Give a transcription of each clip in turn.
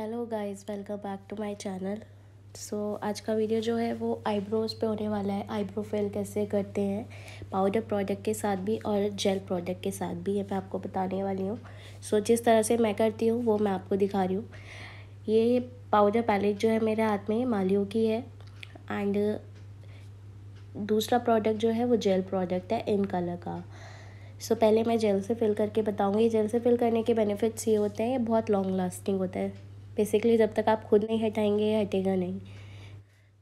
hello guys welcome back to my channel so आज का video जो है वो आईब्रोज पे होने वाला है आईब्रो फेल कैसे करते हैं पाउडर प्रोडक्ट के साथ भी और जेल प्रोडक्ट के साथ भी ये मैं आपको बताने वाली हूँ सो so, जिस तरह से मैं करती हूँ वो मैं आपको दिखा रही हूँ ये पाउडर पैलेट जो है मेरे हाथ में मालियो की है एंड दूसरा प्रोडक्ट जो है वो जेल प्रोडक्ट है इन कलर का सो so, पहले मैं जेल से फिल करके बताऊँगी जेल से फिल करने के बेनिफिट्स ये होते हैं ये बहुत लॉन्ग लास्टिंग होता है बेसिकली जब तक आप खुद नहीं हटाएंगे हटेगा नहीं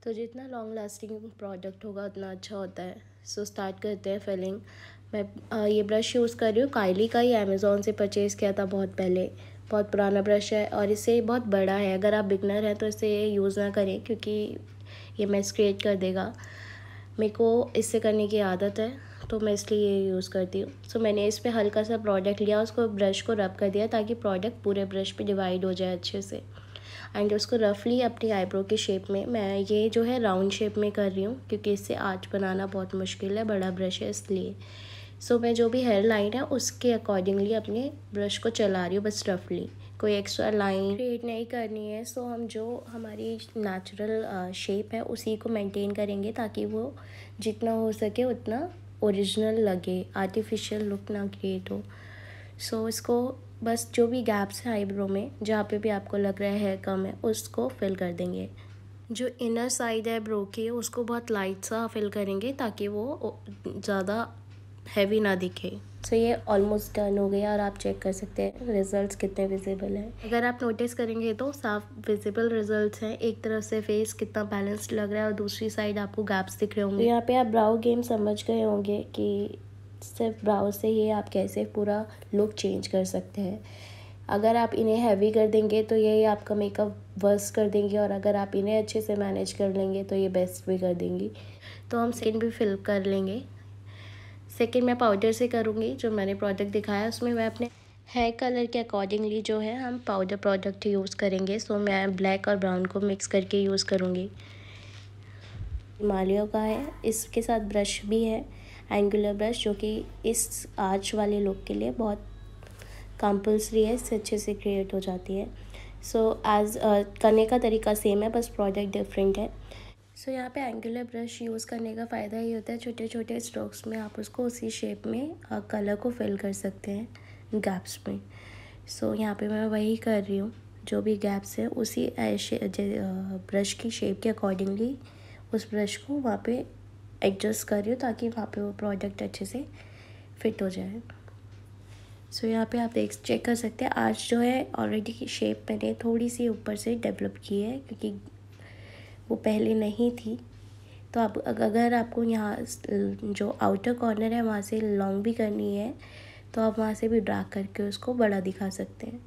तो जितना लॉन्ग लास्टिंग प्रोडक्ट होगा उतना अच्छा होता है सो so, स्टार्ट करते हैं फिलिंग मैं ये ब्रश यूज़ कर रही हूँ कायली का ही अमेज़ोन से परचेज़ किया था बहुत पहले बहुत पुराना ब्रश है और इसे बहुत बड़ा है अगर आप बिगनर हैं तो इसे यूज़ ना करें क्योंकि ये मैस क्रिएट कर देगा मेरे को इससे करने की आदत है तो मैं इसलिए ये यूज़ करती हूँ सो so, मैंने इस पर हल्का सा प्रोडक्ट लिया उसको ब्रश को रब कर दिया ताकि प्रोडक्ट पूरे ब्रश पे डिवाइड हो जाए अच्छे से एंड उसको रफली अपनी आईब्रो के शेप में मैं ये जो है राउंड शेप में कर रही हूँ क्योंकि इससे आर्च बनाना बहुत मुश्किल है बड़ा ब्रश है इसलिए सो so, मैं जो भी हेयर लाइन है उसके अकॉर्डिंगली अपने ब्रश को चला रही हूँ बस रफली कोई एक्स्ट्रा लाइन क्रिएट नहीं करनी है सो so हम जो हमारी नेचुरल शेप है उसी को मेंटेन करेंगे ताकि वो जितना हो सके उतना ओरिजिनल लगे आर्टिफिशियल लुक ना क्रिएट हो सो so, इसको बस जो भी गैप्स हैं आईब्रो में जहाँ पे भी आपको लग रहा है हेयर कम है उसको फिल कर देंगे जो इनर साइड है ब्रो की उसको बहुत लाइट सा फिल करेंगे ताकि वो ज़्यादा हैवी ना दिखे तो so, ये ऑलमोस्ट डन हो गया और आप चेक कर सकते हैं रिजल्ट्स कितने विजिबल हैं अगर आप नोटिस करेंगे तो साफ विजिबल रिजल्ट्स हैं एक तरफ से फेस कितना बैलेंस्ड लग रहा है और दूसरी साइड आपको गैप्स दिख रहे होंगे यहाँ पे आप ब्राउ गेम समझ गए होंगे कि सिर्फ ब्राउ से ही आप कैसे पूरा लुक चेंज कर सकते हैं अगर आप इन्हें हैवी कर देंगे तो ये आपका मेकअप वर्स कर देंगे और अगर आप इन्हें अच्छे से मैनेज कर लेंगे तो ये बेस्ट भी कर देंगी तो हम सीन भी फिल कर लेंगे सेकेंड मैं पाउडर से करूँगी जो मैंने प्रोडक्ट दिखाया उसमें मैं अपने हेयर कलर के अकॉर्डिंगली जो है हम पाउडर प्रोडक्ट यूज़ करेंगे सो मैं ब्लैक और ब्राउन को मिक्स करके यूज़ करूँगी हिमालयों का है इसके साथ ब्रश भी है एंगुलर ब्रश जो कि इस आर्च वाले लोग के लिए बहुत कंपल्सरी है इससे अच्छे से क्रिएट हो जाती है सो एज़ करने का तरीका सेम है बस प्रोडक्ट डिफरेंट है सो यहाँ पे एंगुलर ब्रश यूज़ करने का फ़ायदा ये होता है छोटे छोटे स्ट्रोक्स में आप उसको उसी शेप में कलर को फिल कर सकते हैं गैप्स में सो so, यहाँ पे मैं वही कर रही हूँ जो भी गैप्स है उसी ब्रश की शेप के अकॉर्डिंगली उस ब्रश को वहाँ पे एडजस्ट कर रही हूँ ताकि वहाँ पे वो प्रोडक्ट अच्छे से फिट हो जाए सो so, यहाँ पे आप देख चेक कर सकते हैं आज जो है ऑलरेडी शेप मैंने थोड़ी सी ऊपर से डेवलप की है क्योंकि वो पहले नहीं थी तो आप अगर आपको यहाँ जो आउटर कॉर्नर है वहाँ से लॉन्ग भी करनी है तो आप वहाँ से भी ड्रा करके उसको बड़ा दिखा सकते हैं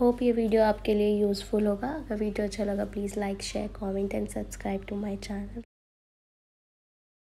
होप ये वीडियो आपके लिए यूज़फुल होगा अगर वीडियो अच्छा लगा please like share comment and subscribe to my channel